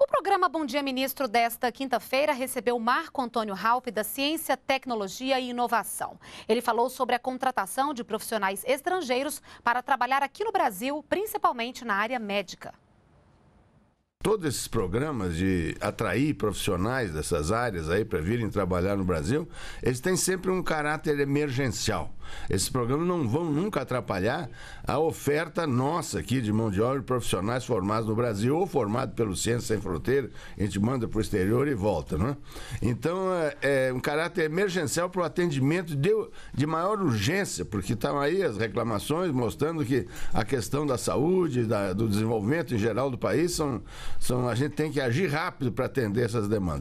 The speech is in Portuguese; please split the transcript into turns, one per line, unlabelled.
O programa Bom Dia Ministro desta quinta-feira recebeu Marco Antônio Halpe da Ciência, Tecnologia e Inovação. Ele falou sobre a contratação de profissionais estrangeiros para trabalhar aqui no Brasil, principalmente na área médica
todos esses programas de atrair profissionais dessas áreas aí para virem trabalhar no Brasil, eles têm sempre um caráter emergencial. Esses programas não vão nunca atrapalhar a oferta nossa aqui de mão de obra de profissionais formados no Brasil ou formados pelo Ciência Sem Fronteira. A gente manda para o exterior e volta, né? Então, é, é um caráter emergencial para o atendimento de, de maior urgência, porque estão tá aí as reclamações mostrando que a questão da saúde, da, do desenvolvimento em geral do país são são, a gente tem que agir rápido para atender essas demandas.